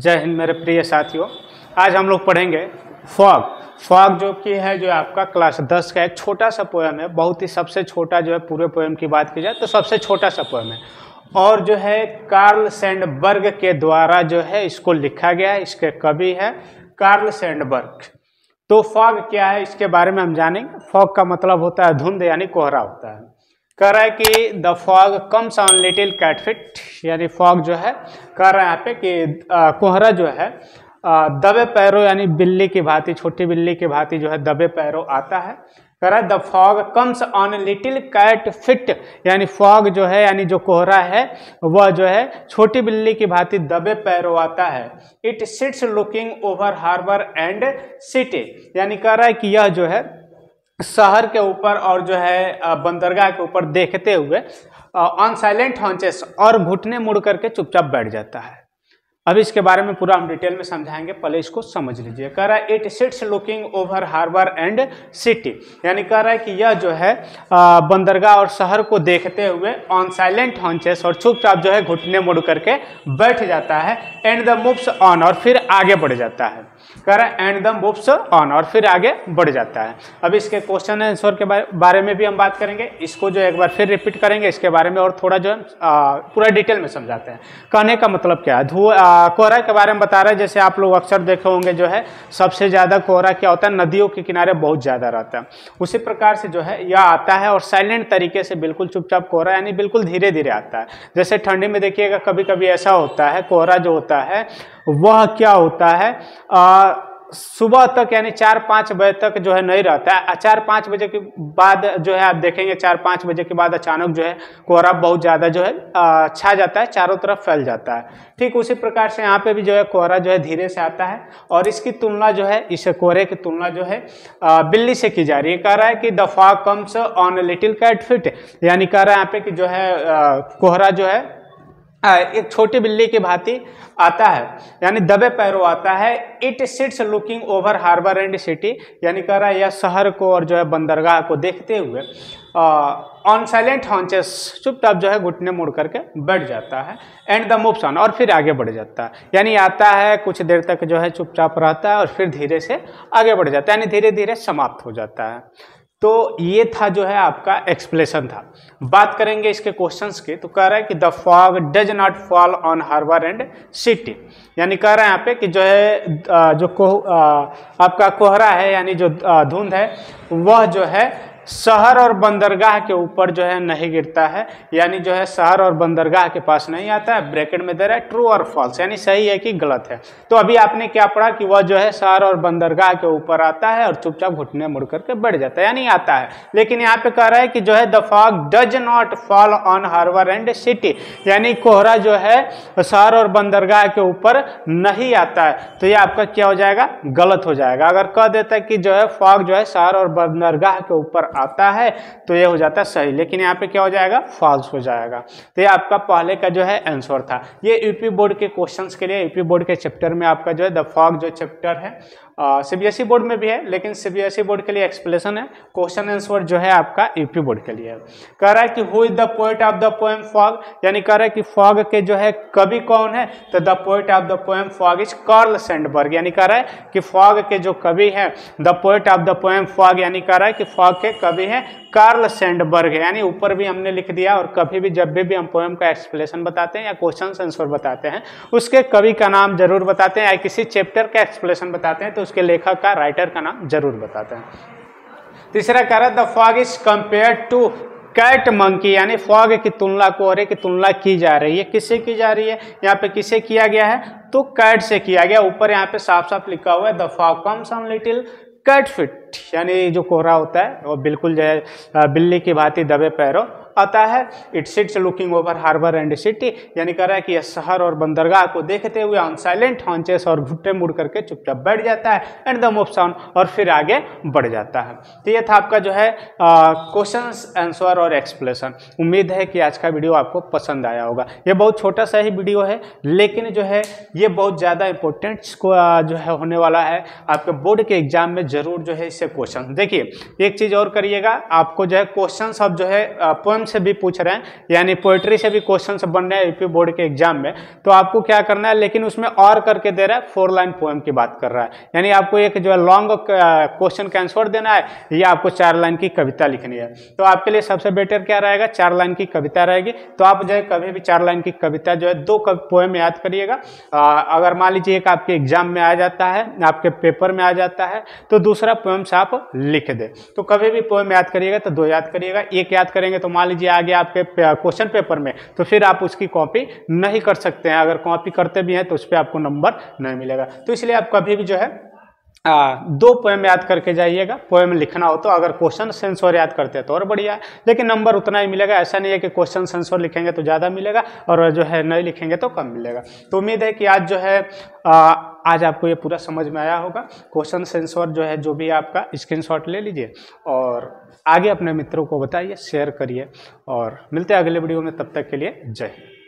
जय हिंद मेरे प्रिय साथियों आज हम लोग पढ़ेंगे फॉग फॉग जो कि है जो आपका क्लास दस का एक छोटा सा पोएम है बहुत ही सबसे छोटा जो है पूरे पोएम की बात की जाए तो सबसे छोटा सा पोएम है और जो है कार्ल सैंडबर्ग के द्वारा जो है इसको लिखा गया है इसके कवि है कार्ल सैंडबर्ग तो फॉग क्या है इसके बारे में हम जानेंगे फॉग का मतलब होता है धुंध यानी कोहरा होता है कह रहा है कि the fog comes on little cat feet यानी फॉग जो है कह रहा है यहाँ पे कि कोहरा जो है दबे पैरों यानी बिल्ली की भांति छोटी बिल्ली की भांति जो है दबे पैरों आता है कह रहा है the fog comes on little cat feet यानी फॉग जो है यानी जो कोहरा है वह जो है छोटी बिल्ली की भांति दबे पैरों आता है it sits looking over harbour and city यानी कह रहा है कि यह जो है शहर के ऊपर और जो है बंदरगाह के ऊपर देखते हुए ऑन साइलेंट हॉन्चेस और घुटने मुड़ करके चुपचाप बैठ जाता है अब इसके बारे में पूरा हम डिटेल में समझाएंगे पहले इसको समझ लीजिए कह रहा है it sits looking over harbour and city यानी कह रहा है कि यह जो है बंदरगाह और शहर को देखते हुए ऑन साइलेंट हॉन्चेस और चुपचाप जो है घुटने मुड़ करके बैठ जाता है एंड द मूव्स ऑन और फिर आगे बढ़ जाता है कह रहा है एंड द मूव्स ऑन और फिर आगे बढ़ जाता है अब इसके क्वेश्चन आंसर के बारे में भी हम बात करेंगे इसको जो एक बार फिर रिपीट करेंगे इसके बारे में और थोड़ा जो है पूरा डिटेल में समझाते हैं कहने का मतलब क्या है धुआ कोहरा के बारे में बता रहे हैं जैसे आप लोग अक्सर देखे होंगे जो है सबसे ज़्यादा कोहरा क्या होता है नदियों के किनारे बहुत ज़्यादा रहता है उसी प्रकार से जो है यह आता है और साइलेंट तरीके से बिल्कुल चुपचाप कोहरा यानी बिल्कुल धीरे धीरे आता है जैसे ठंडी में देखिएगा कभी कभी ऐसा होता है कोहरा जो होता है वह क्या होता है आ, सुबह तक यानी चार पाँच बजे तक जो है नहीं रहता है चार पाँच बजे के बाद जो है आप देखेंगे चार पाँच बजे के बाद अचानक जो है कोहरा बहुत ज़्यादा जो है छा जाता है चारों तरफ फैल जाता है ठीक उसी प्रकार से यहाँ पे भी जो है कोहरा जो है धीरे से आता है और इसकी तुलना जो है इस कोहरे की तुलना जो है बिल्ली से की जा रही है कह रहा है कि the fog comes on little cat feet यानी कह रहा है यहाँ पे कि जो है कोहरा जो है हाँ, एक छोटे बिल्ली की भांति आता है यानी दबे पैरों आता है it sits looking over harbour and city यानी कह रहा है यह शहर को और जो है बंदरगाह को देखते हुए ऑन साइलेंट हॉन्चेस चुपचाप जो है घुटने मुड़ करके बैठ जाता है एंड द मूव्स ऑन और फिर आगे बढ़ जाता है यानी आता है कुछ देर तक जो है चुपचाप रहता है और फिर धीरे से आगे बढ़ जाता है यानी धीरे धीरे समाप्त हो जाता है तो ये था जो है आपका एक्सप्लेशन था बात करेंगे इसके क्वेश्चंस के तो कह रहा है कि the fog does not fall on harbour and city यानी कह रहा है यहाँ पे कि जो है जो को आपका कोहरा है यानी जो धुंध है वह जो है शहर और बंदरगाह के ऊपर जो है नहीं गिरता है यानी जो है शहर और बंदरगाह के पास नहीं आता है ब्रैकेट में दे रहा है ट्रू और फॉल्स यानी सही है कि गलत है तो अभी आपने क्या पढ़ा कि वह जो है शहर और बंदरगाह के ऊपर आता है और चुपचाप घुटने मुड़ करके बैठ जाता है यानी आता है लेकिन यहाँ पे कह रहा है कि जो है the fog does not fall on harbour and city यानी कोहरा जो है शहर और बंदरगाह के ऊपर नहीं आता है तो ये आपका क्या हो जाएगा गलत हो जाएगा अगर कह देता है कि जो है फॉग जो है शहर और बंदरगाह के ऊपर आता है तो ये हो जाता है सही लेकिन यहाँ पे क्या हो जाएगा फॉल्स हो जाएगा तो ये आपका पहले का जो है आंसर था ये यूपी बोर्ड के क्वेश्चन के लिए यूपी बोर्ड के चैप्टर में आपका जो है द फॉग जो चैप्टर है सीबीएसई बोर्ड e में भी है लेकिन सीबीएसई बोर्ड e के लिए एक्सप्लेनेशन है क्वेश्चन आंसर जो है आपका यूपी बोर्ड के लिए कह रहा है कि who is the poet of the poem fog यानी कह रहा है कि फॉग के जो है कवि कौन है तो the poet of the poem fog is Carl Sandburg यानी कह रहा है कि फॉग के जो कवि है the poet of the poem fog यानी कह रहा है कि फॉग के कवि है कार्ल सैंडबर्ग यानी ऊपर भी हमने लिख दिया और कभी भी जब भी, भी हम पोएम का एक्सप्लेशन बताते हैं या क्वेश्चन आंसर बताते हैं उसके कवि का नाम जरूर बताते हैं या किसी चैप्टर का एक्सप्लेशन बताते हैं तो उसके लेखक का राइटर का नाम जरूर बताते हैं तीसरा कह रहा the fog is compare to cat monkey यानी फॉग की तुलना को और एक तुलना की जा रही है किससे की जा रही है यहाँ पे किसे किया गया है तो कैट से किया गया ऊपर यहाँ पे साफ साफ लिखा हुआ है the fog comes on little cat feet यानी जो कोहरा होता है वो बिल्कुल जो है बिल्ली की भांति दबे पैरों आता है it sits looking over harbour and city यानी कह रहा है कि यह शहर और बंदरगाह को देखते हुए ऑन साइलेंट हॉन्चेस और घुट्टे मुड़ करके चुपचाप बैठ जाता है एंड द मूव ऑन और फिर आगे बढ़ जाता है तो ये था आपका जो है क्वेश्चन आंसर और एक्सप्लेसन उम्मीद है कि आज का वीडियो आपको पसंद आया होगा यह बहुत छोटा सा ही वीडियो है लेकिन जो है ये बहुत ज़्यादा इंपॉर्टेंट जो है होने वाला है आपके बोर्ड के एग्जाम में ज़रूर जो है इससे क्वेश्चन देखिए एक चीज़ और करिएगा आपको जो है क्वेश्चन अब जो है अपन पोएम से भी पूछ रहे हैं यानी पोएट्री से भी क्वेश्चन बन रहे हैं यूपी बोर्ड के एग्जाम में तो आपको क्या करना है लेकिन उसमें और करके दे रहा है फोर लाइन पोएम की बात कर रहा है यानी आपको एक जो है लॉन्ग क्वेश्चन का आंसर देना है या आपको चार लाइन की कविता लिखनी है तो आपके लिए सबसे बेटर क्या रहेगा चार लाइन की कविता रहेगी तो आप जो है कभी भी चार लाइन की कविता जो है दो पोएम याद करिएगा अगर मान लीजिए एक आपके एग्जाम में आ जाता है आपके पेपर में आ जाता है तो दूसरा पोएम से आप लिख दे तो कभी भी पोएम याद करिएगा तो दो याद करिएगा एक याद करेंगे तो मान लीजिए आ गया आपके क्वेश्चन पेपर में तो फिर आप उसकी कॉपी नहीं कर सकते हैं अगर कॉपी करते भी हैं तो उस पर आपको नंबर नहीं मिलेगा तो इसलिए आप कभी भी जो है आ, दो पोएम याद करके जाइएगा पोएम लिखना हो तो अगर क्वेश्चन सेंस और याद करते हैं तो और बढ़िया है लेकिन नंबर उतना ही मिलेगा ऐसा नहीं है कि क्वेश्चन सेंस और लिखेंगे तो ज़्यादा मिलेगा और जो है नहीं लिखेंगे तो कम मिलेगा तो उम्मीद है कि आज जो है आ, आज आपको ये पूरा समझ में आया होगा क्वेश्चन सेंसर जो है जो भी आपका स्क्रीनशॉट ले लीजिए और आगे अपने मित्रों को बताइए शेयर करिए और मिलते हैं अगले वीडियो में तब तक के लिए जय हिंद